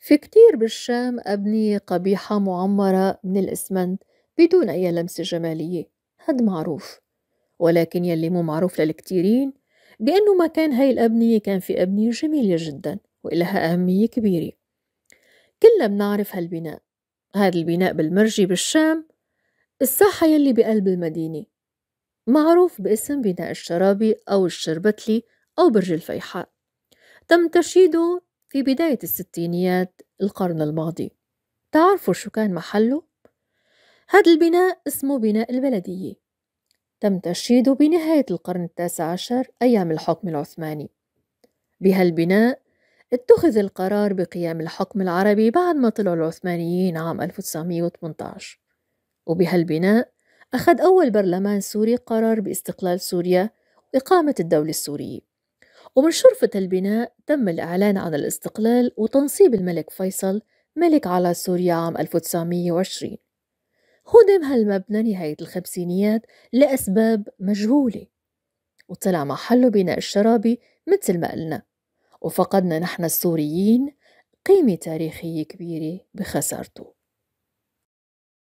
في كتير بالشام أبنية قبيحة معمرة من الإسمنت بدون أي لمسة جمالية هاد معروف ولكن يلي مو معروف للكتيرين بأنه مكان هاي الأبنية كان في أبنية جميلة جدا وإلها أهمية كبيرة كلنا بنعرف هالبناء هذا البناء بالمرجي بالشام الساحة يلي بقلب المدينة معروف باسم بناء الشرابي أو الشربتلي أو برج الفيحاء تم تشييده في بداية الستينيات القرن الماضي تعرفوا شو كان محله؟ هذا البناء اسمه بناء البلدية تم تشييده بنهاية القرن التاسع عشر أيام الحكم العثماني بهالبناء اتخذ القرار بقيام الحكم العربي بعد ما طلعوا العثمانيين عام 1918 وبهالبناء أخذ أول برلمان سوري قرار باستقلال سوريا وإقامة الدولة السورية ومن شرفة البناء تم الإعلان عن الاستقلال وتنصيب الملك فيصل ملك على سوريا عام 1920 هدم هالمبنى نهاية الخمسينيات لأسباب مجهولة وطلع محله بناء الشرابي مثل ما قلنا وفقدنا نحن السوريين قيمة تاريخية كبيرة بخسارته